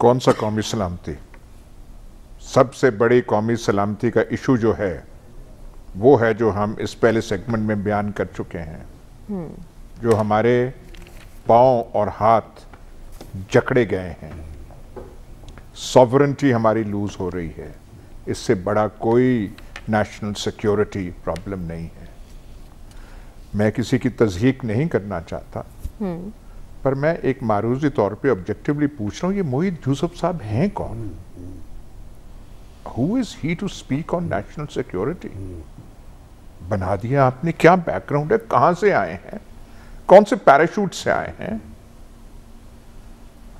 कौन सा कौमी सलामती सबसे बड़ी कौमी सलामती का इशू जो है वो है जो हम इस पहले सेगमेंट में बयान कर चुके हैं हम्म। जो हमारे पाँव और हाथ जकड़े गए हैं सॉवरेंटी हमारी लूज हो रही है इससे बड़ा कोई नेशनल सिक्योरिटी प्रॉब्लम नहीं है मैं किसी की तजहीक नहीं करना चाहता हम्म। पर मैं एक मारूजी तौर पे ऑब्जेक्टिवली पूछ रहा हूँ ये मोहित यूसुफ साहब हैं कौन who is he to speak on national security बना दिया आपने क्या बैकग्राउंड है कहाँ से आए हैं कौन से पैराशूट से आए हैं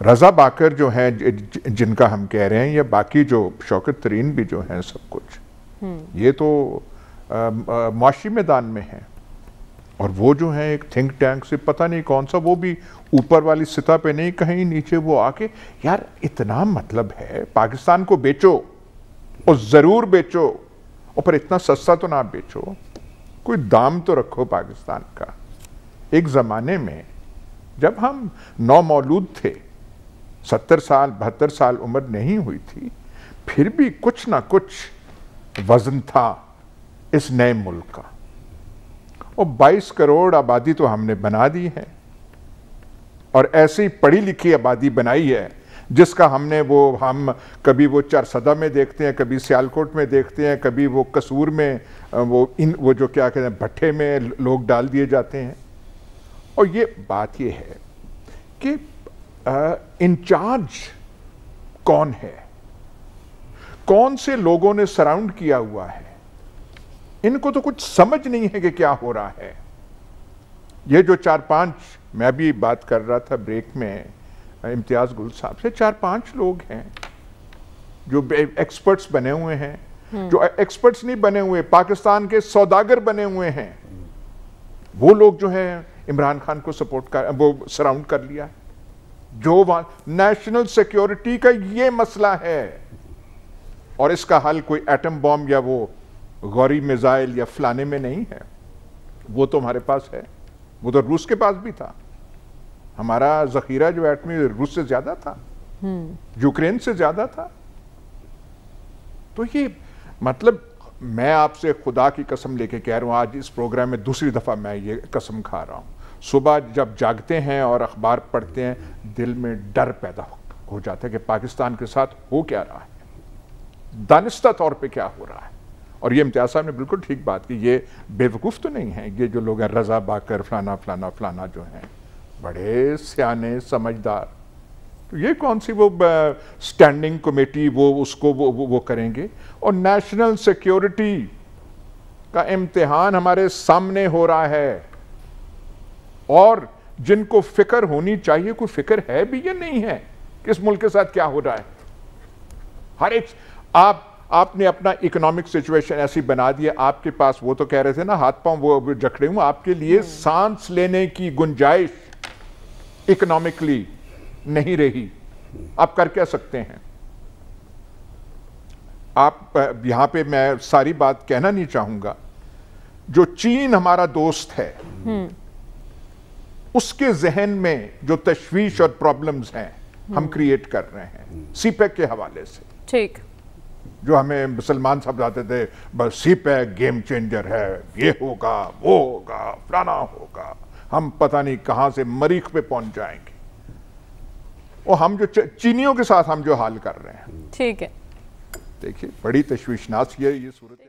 रजा बाकर जो है जिनका हम कह रहे हैं या बाकी जो शौकत तरीन भी जो हैं सब कुछ हम्म। ये तो मुआशी मैदान में है और वो जो है एक थिंक टैंक से पता नहीं कौन सा वो भी ऊपर वाली सतह पे नहीं कहीं नीचे वो आके यार इतना मतलब है पाकिस्तान को बेचो और ज़रूर बेचो और पर इतना सस्ता तो ना बेचो कोई दाम तो रखो पाकिस्तान का एक ज़माने में जब हम नौ मौलूद थे सत्तर साल बहत्तर साल उम्र नहीं हुई थी फिर भी कुछ ना कुछ वज़न था इस नए मुल्क का और 22 करोड़ आबादी तो हमने बना दी है और ऐसी पढ़ी लिखी आबादी बनाई है जिसका हमने वो हम कभी वो चारसदा में देखते हैं कभी सियालकोट में देखते हैं कभी वो कसूर में वो इन वो जो क्या कहते हैं भट्ठे में लोग डाल दिए जाते हैं और ये बात ये है कि इंचार्ज कौन है कौन से लोगों ने सराउंड किया हुआ है इनको तो कुछ समझ नहीं है कि क्या हो रहा है ये जो चार पांच मैं भी बात कर रहा था ब्रेक में इम्तियाज़ गुल साहब से चार पांच लोग हैं जो एक्सपर्ट्स बने हुए हैं हम्म। जो एक्सपर्ट्स नहीं बने हुए पाकिस्तान के सौदागर बने हुए हैं वो लोग जो है इमरान खान को सपोर्ट कर वो सराउंड कर लिया है जो नेशनल सिक्योरिटी का ये मसला है और इसका हल कोई एटम बॉम्ब या वो गौरी मिज़ाइल या फलाने में नहीं है वो तो हमारे पास है वो तो रूस के पास भी था हमारा जखीरा जो एटमी रूस से ज़्यादा था हम्म। यूक्रेन से ज़्यादा था तो ये मतलब मैं आपसे खुदा की कसम लेके कह रहा हूँ आज इस प्रोग्राम में दूसरी दफ़ा मैं ये कसम खा रहा हूँ सुबह जब जागते हैं और अखबार पढ़ते हैं दिल में डर पैदा हो जाता है कि पाकिस्तान के साथ हो क्या रहा है दानिस्ता तौर पे क्या हो रहा है और ये इम्तियाज़ साहब ने बिल्कुल ठीक बात की ये बेवकूफ़ तो नहीं है ये जो लोग हैं रज़ा बाकर फलाना फलाना फलाना जो हैं बड़े सियाने समझदार तो ये कौन सी वो स्टैंडिंग कमेटी वो उसको वो वो, वो करेंगे और नेशनल सिक्योरिटी का इम्तिहान हमारे सामने हो रहा है और जिनको फिक्र होनी चाहिए कोई फिक्र है भी या नहीं है किस मुल्क के साथ क्या हो रहा है हर एक आप आपने अपना इकोनॉमिक सिचुएशन ऐसी बना दिया आपके पास वो तो कह रहे थे ना हाथ पांव वो जकड़े हूं आपके लिए हम्म। सांस लेने की गुंजाइश इकोनॉमिकली नहीं रही आप कर क्या सकते हैं आप यहां पे मैं सारी बात कहना नहीं चाहूंगा जो चीन हमारा दोस्त है हम्म। उसके जहन में जो तश्वीश और प्रॉब्लम्स हैं हम क्रिएट हम्म। कर रहे हैं सीपेक e e e के हवाले से ठीक जो हमें मुसलमान समझाते थे बस सी पैक गेम चेंजर है ये होगा वो होगा फलाना होगा हम पता नहीं कहाँ से मरीख पे पहुंच जाएंगे और हम जो चीनियों के साथ हम जो हाल कर रहे हैं ठीक है देखिए बड़ी तश्वीशनाक ये ये सूरत